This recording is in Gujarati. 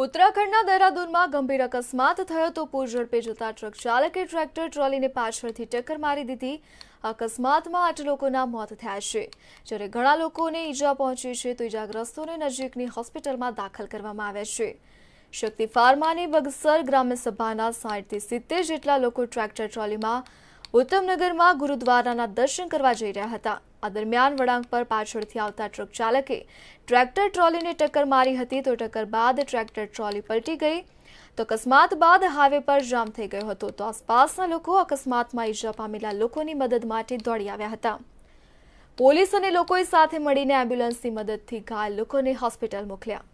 ઉત્તરાખંડના દહેરાદૂનમાં ગંભીર અકસ્માત થયો તો પૂરઝડપે જતા ટ્રક ચાલકે ટ્રેક્ટર ટ્રોલીને પાછળથી ટક્કર મારી દીધી અકસ્માતમાં આઠ લોકોના મોત થયા છે જ્યારે ઘણા લોકોને ઈજા પહોંચી છે તો ઈજાગ્રસ્તોને નજીકની હોસ્પિટલમાં દાખલ કરવામાં આવ્યા છે શક્તિ ફાર્માની બગસર ગ્રામ્ય સભાના સાઠથી સિત્તેર જેટલા લોકો ટ્રેક્ટર ટ્રોલીમાં ઉત્તમનગરમાં ગુરુદ્વારાના દર્શન કરવા જઈ રહ્યા હતા આ દરમિયાન વળાંક પર પાછળથી આવતા ટ્રક ચાલકે ટ્રેક્ટર ટ્રોલીને ટક્કર મારી હતી તો ટક્કર બાદ ટ્રેક્ટર ટ્રોલી પલટી ગઈ તો અકસ્માત બાદ હાઈવે પર જામ થઈ ગયો હતો તો આસપાસના લોકો અકસ્માતમાં ઈજા પામેલા લોકોની મદદ માટે દોડી આવ્યા હતા પોલીસ અને લોકોએ સાથે મળીને એમ્બ્યુલન્સની મદદથી ઘાયલ લોકોને હોસ્પિટલ મોકલ્યા